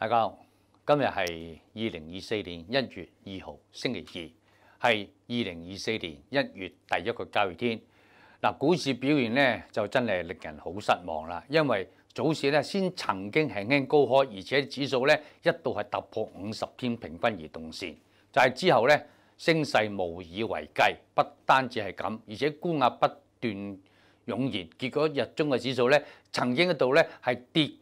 大家好，今日系二零二四年一月二号，星期二，系二零二四年一月第一个交易天。嗱，股市表现咧就真系令人好失望啦，因为早市咧先曾经轻轻高开，而且指数咧一度系突破五十天平均移动线。就系之后咧升势无以为继，不单止系咁，而且沽压不断涌现，结果日中嘅指数咧曾经一度咧系跌。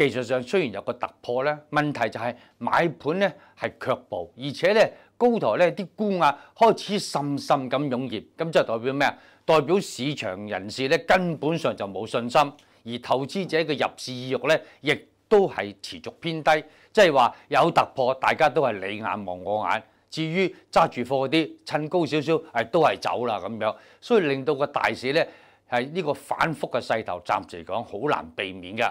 技術上雖然有個突破咧，問題就係買盤咧係卻步，而且咧高台咧啲沽壓開始滲滲咁湧入，咁即係代表咩啊？代表市場人士咧根本上就冇信心，而投資者嘅入市意欲咧亦都係持續偏低，即係話有突破，大家都係你眼望我眼，至於揸住貨嗰啲趁高少少，係都係走啦咁樣，所以令到個大市咧係呢個反覆嘅勢頭，暫時嚟講好難避免嘅。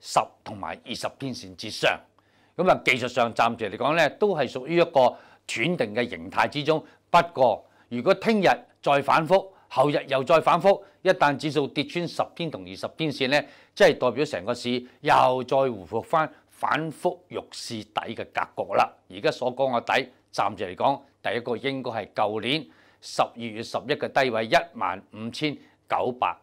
十同埋二十天線之上，咁啊技術上暫時嚟講咧，都係屬於一個斷定嘅形態之中。不過，如果聽日再反覆，後日又再反覆，一旦指數跌穿十天同二十天線咧，即係代表成個市又再回復翻反覆欲市底嘅格局啦。而家所講嘅底，暫時嚟講，第一個應該係舊年十二月十一嘅低位一萬五千九百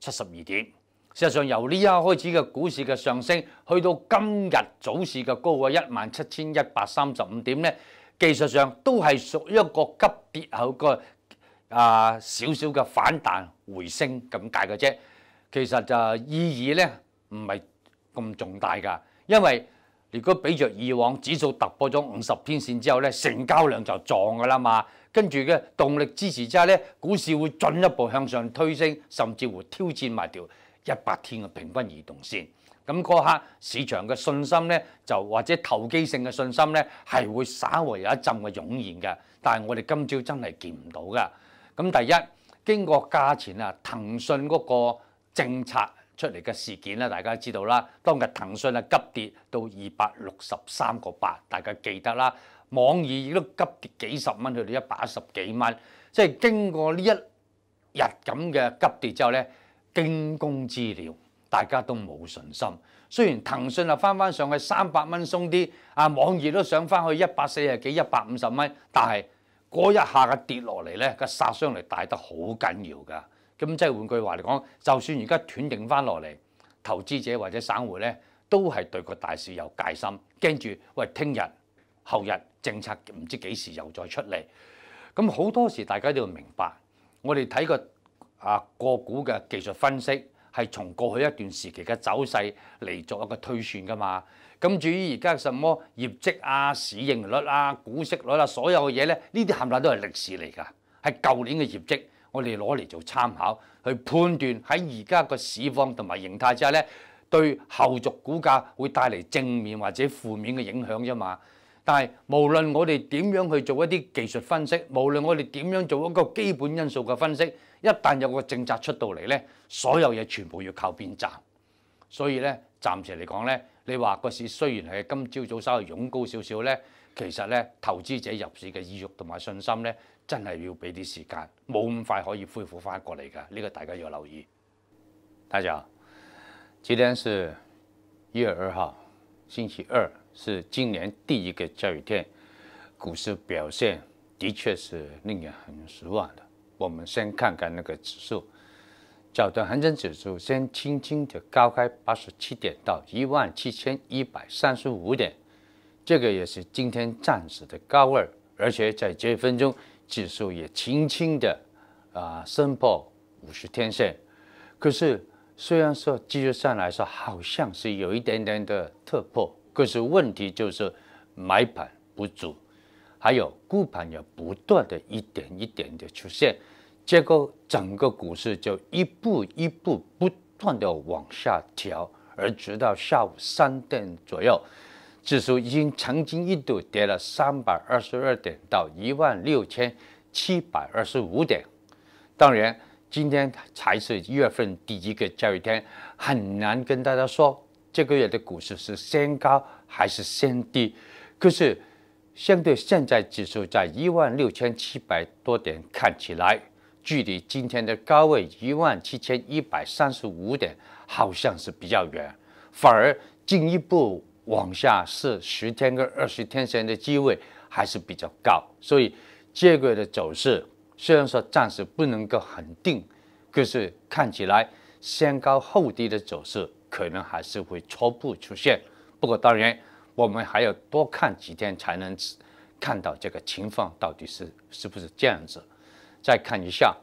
七十二點。事實上，由呢一開始嘅股市嘅上升，去到今日早市嘅高位一萬七千一百三十五點咧，技術上都係屬於一個急跌後個啊少少嘅反彈回升咁解嘅啫。其實就意義咧唔係咁重大㗎，因為如果比著以往指數突破咗五十天線之後咧，成交量就撞㗎啦嘛，跟住嘅動力支持之下咧，股市會進一步向上推升，甚至乎挑戰埋條。一百天嘅平均移動線，咁嗰刻市場嘅信心咧，就或者投機性嘅信心咧，係會稍微有一陣嘅湧現嘅。但係我哋今朝真係見唔到噶。咁第一，經過價錢啊，騰訊嗰個政策出嚟嘅事件咧，大家知道啦。當日騰訊啊急跌到二百六十三個八，大家記得啦。網易亦都急跌幾十蚊去到一百一十幾蚊，即係經過呢一日咁嘅急跌之後咧。驚弓之鳥，大家都冇信心。雖然騰訊啊翻翻上去三百蚊鬆啲，啊網易都上翻去一百四十幾、一百五十蚊，但係嗰一下嘅跌落嚟咧，個殺傷力大得好緊要噶。咁即係換句話嚟講，就算而家斷定翻落嚟，投資者或者散户咧，都係對個大市有戒心，驚住喂，聽日、後日政策唔知幾時又再出嚟。咁好多時大家都要明白，我哋睇個。啊，個股嘅技術分析係從過去一段時期嘅走勢嚟作一個推算噶嘛。咁至於而家什麼業績啊、市盈率啊、股息率啊，所有嘅嘢咧，呢啲冚唪都係歷史嚟㗎，係舊年嘅業績，我哋攞嚟做參考，去判斷喺而家個市況同埋形態之下咧，對後續股價會帶嚟正面或者負面嘅影響啫嘛。但係，無論我哋點樣去做一啲技術分析，無論我哋點樣做一個基本因素嘅分析，一旦有個政策出到嚟咧，所有嘢全部要靠邊站。所以咧，暫時嚟講咧，你話個市雖然係今朝早稍微勇高少少咧，其實咧，投資者入市嘅意欲同埋信心咧，真係要俾啲時間，冇咁快可以恢復翻過嚟噶。呢個大家要留意。大隻，今天是一月二號，星期二。是今年第一个降雨天，股市表现的确是令人很失望的。我们先看看那个指数，早段恒生指数先轻轻的高开八十七点到一万七千一百三十五点，这个也是今天暂时的高位，而且在这一分钟指数也轻轻的啊升破五十天线。可是虽然说技术上来说好像是有一点点的突破。可是问题就是买盘不足，还有沽盘也不断的一点一点的出现，结果整个股市就一步一步不断的往下调，而直到下午三点左右，指数已经曾经一度跌了三百二十二点到一万六千七百二十五点。当然，今天才是一月份第一个交易天，很难跟大家说。这个月的股市是先高还是先低？可是，相对现在指数在一万六千七百多点，看起来距离今天的高位一万七千一百三十五点，好像是比较远。反而进一步往下，是十天跟二十天线的机会还是比较高。所以这个月的走势虽然说暂时不能够肯定，可是看起来先高后低的走势。可能还是会初步出现，不过当然，我们还要多看几天才能看到这个情况到底是是不是这样子。再看一下，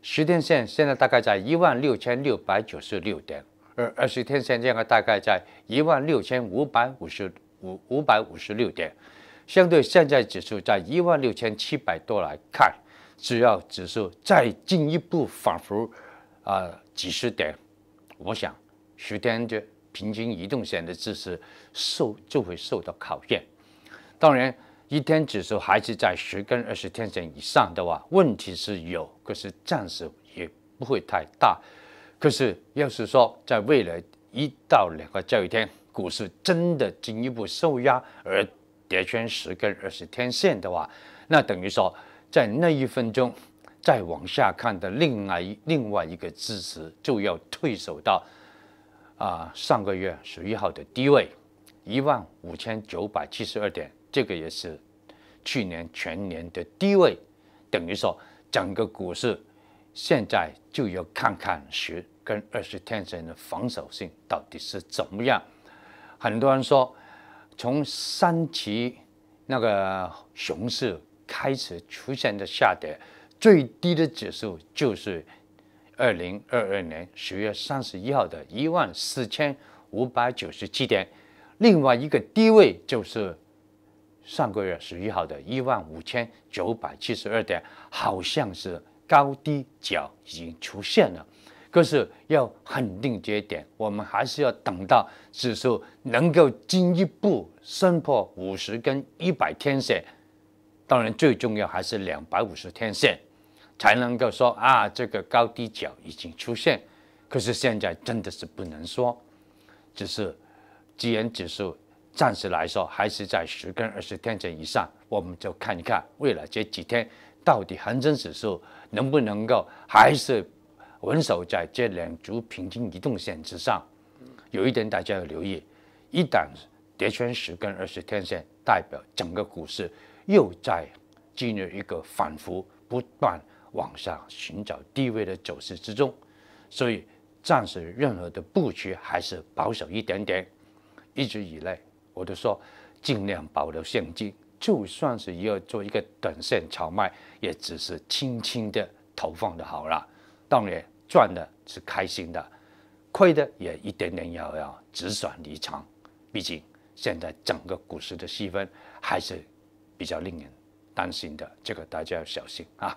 十天线现在大概在一万六千六百九十六点，而二十天线这个大概在一万六千五百五十五五百五十六点，相对现在指数在一万六千七百多来看，只要指数再进一步反复，啊几十点，我想。十天的平均移动线的支持受就会受到考验。当然，一天指数还是在十根二十天线以上的话，问题是有，可是暂时也不会太大。可是，要是说在未来一到两个交易天，股市真的进一步受压而跌穿十根二十天线的话，那等于说在那一分钟再往下看的另外另外一个支持就要退守到。啊，上个月十一号的低位，一万五千九百七十二点，这个也是去年全年的低位，等于说整个股市现在就要看看十跟二十天线的防守性到底是怎么样。很多人说，从三期那个熊市开始出现的下跌，最低的指数就是。二零二二年十月三十一号的一万四千五百九十七点，另外一个低位就是上个月十一号的一万五千九百七十二点，好像是高低角已经出现了，可是要肯定这一点，我们还是要等到指数能够进一步升破五十跟一百天线，当然最重要还是两百五十天线。才能够说啊，这个高低角已经出现，可是现在真的是不能说，只是，指数暂时来说还是在十根、二十天线以上，我们就看一看未来这几天到底恒生指数能不能够还是稳守在这两组平均移动线之上。有一点大家要留意，一旦叠穿十根、二十天线，代表整个股市又在进入一个反复不断。往下寻找低位的走势之中，所以暂时任何的布局还是保守一点点。一直以来我都说尽量保留现金，就算是要做一个短线炒卖，也只是轻轻的投放的好了。当然赚的是开心的，亏的也一点点要要止损离场。毕竟现在整个股市的气氛还是比较令人担心的，这个大家要小心啊。